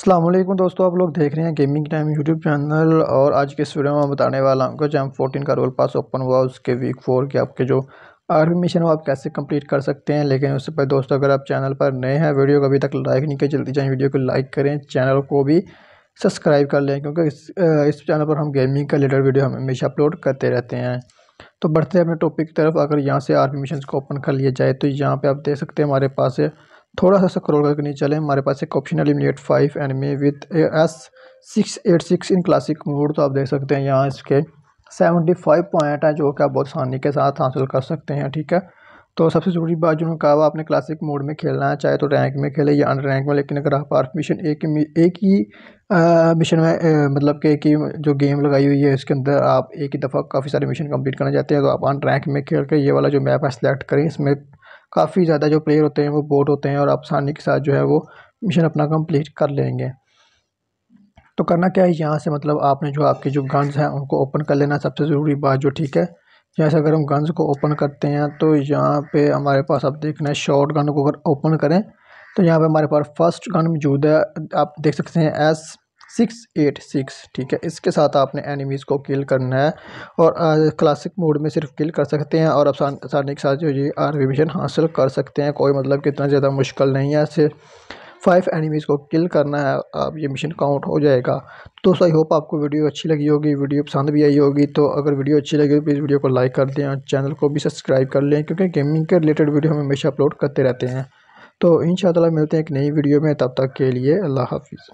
असलम दोस्तों आप लोग देख रहे हैं गेमिंग टाइम यूट्यूब चैनल और आज के इस वीडियो में बताने वाला हूँ जैम फोर्टीन का रोल पास ओपन हुआ उसके वीक फोर के आपके जो आर्मी मिशन वो आप कैसे कंप्लीट कर सकते हैं लेकिन उससे पहले दोस्तों अगर आप चैनल पर नए हैं वीडियो को अभी तक लाइक नहीं किया जल्दी जाए वीडियो को लाइक करें चैनल को भी सब्सक्राइब कर लें क्योंकि इस इस चैनल पर हम गेमिंग का रिलेटेड वीडियो हम हमेशा अपलोड करते रहते हैं तो बढ़ते हैं अपने टॉपिक की तरफ अगर यहाँ से आर्मी मिशन को ओपन कर लिया जाए तो यहाँ पर आप देख सकते हैं हमारे पास है थोड़ा सा स्क्रॉल करके नीचे चले हमारे पास एक option eliminate five anime with S six eight six in classic mode तो आप देख सकते हैं यहाँ इसके सेवेंटी फाइव पॉइंट हैं जो कि आप बहुत आसानी के साथ हासिल कर सकते हैं ठीक है तो सबसे ज़रूरी बात जिन्होंने कहा आपने क्लासिक मोड में खेलना है चाहे तो रैंक में खेले या अंडर रैंक में लेकिन अगर आप आर्फ मिशन एक ही एक ही मिशन में मतलब कि एक ही जो गेम लगाई हुई है इसके अंदर आप एक ही दफ़ा काफ़ी सारे मिशन कंप्लीट करना चाहते हैं तो आप अंडर रैंक में खेल कर ये वाला जो मैप है सेलेक्ट करें इसमें काफ़ी ज़्यादा जो प्लेयर होते हैं वो बोर्ड होते हैं और आसानी के साथ जो है वो मिशन अपना कम्प्लीट कर लेंगे तो करना क्या है यहाँ से मतलब आपने जो आपके जो गन्स हैं उनको ओपन कर लेना सबसे ज़रूरी बात जो ठीक है जैसे अगर हम गन्स को ओपन करते हैं तो यहाँ पे हमारे पास आप देखना है शॉर्ट गन को अगर ओपन करें तो यहाँ पे हमारे पास फर्स्ट गन मौजूद है आप देख सकते हैं एस सिक्स एट सिक्स ठीक है इसके साथ आपने एनिमीज़ को किल करना है और क्लासिक मोड में सिर्फ किल कर सकते हैं और आप आसानी के साथ जो ये आर्मी हासिल कर सकते हैं कोई मतलब कितना ज़्यादा मुश्किल नहीं है ऐसे फाइव एनिमीज़ को किल करना है आप ये मिशन काउंट हो जाएगा दोस्तों आई होप आपको वीडियो अच्छी लगी होगी वीडियो पसंद भी आई होगी तो अगर वीडियो अच्छी लगी तो प्लीज़ वीडियो को लाइक कर दें और चैनल को भी सब्सक्राइब कर लें क्योंकि गेमिंग के रिलेटेड वीडियो हम हमेशा अपलोड करते रहते हैं तो इन मिलते हैं एक नई वीडियो में तब तक के लिए अल्लाह हाफिज़